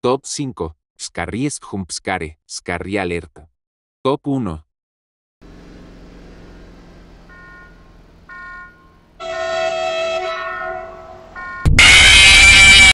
Top 5. Scarries Jumpscare, Scarry Alerta. Top 1.